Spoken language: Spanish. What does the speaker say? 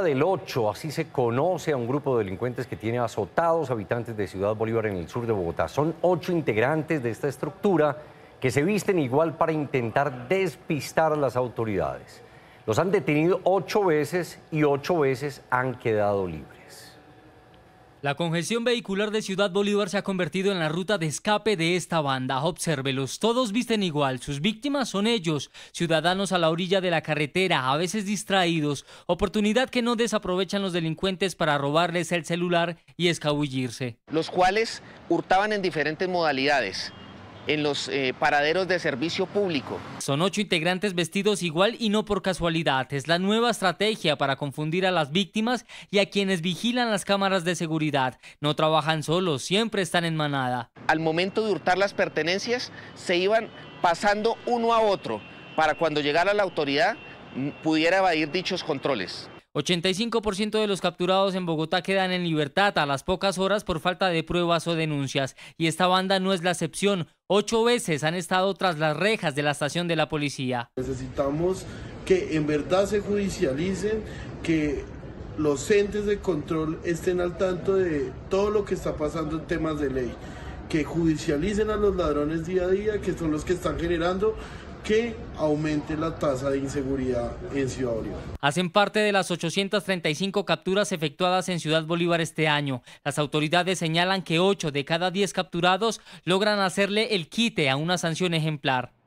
del 8, así se conoce a un grupo de delincuentes que tiene azotados habitantes de Ciudad Bolívar en el sur de Bogotá. Son ocho integrantes de esta estructura que se visten igual para intentar despistar a las autoridades. Los han detenido ocho veces y ocho veces han quedado libres. La congestión vehicular de Ciudad Bolívar se ha convertido en la ruta de escape de esta banda. Obsérvelos, todos visten igual, sus víctimas son ellos, ciudadanos a la orilla de la carretera, a veces distraídos, oportunidad que no desaprovechan los delincuentes para robarles el celular y escabullirse. Los cuales hurtaban en diferentes modalidades en los eh, paraderos de servicio público. Son ocho integrantes vestidos igual y no por casualidad. Es la nueva estrategia para confundir a las víctimas y a quienes vigilan las cámaras de seguridad. No trabajan solos, siempre están en manada. Al momento de hurtar las pertenencias, se iban pasando uno a otro para cuando llegara la autoridad mm, pudiera evadir dichos controles. 85% de los capturados en Bogotá quedan en libertad a las pocas horas por falta de pruebas o denuncias, y esta banda no es la excepción ocho veces han estado tras las rejas de la estación de la policía. Necesitamos que en verdad se judicialicen, que los entes de control estén al tanto de todo lo que está pasando en temas de ley, que judicialicen a los ladrones día a día, que son los que están generando que aumente la tasa de inseguridad en Ciudad Bolívar. Hacen parte de las 835 capturas efectuadas en Ciudad Bolívar este año. Las autoridades señalan que 8 de cada 10 capturados logran hacerle el quite a una sanción ejemplar.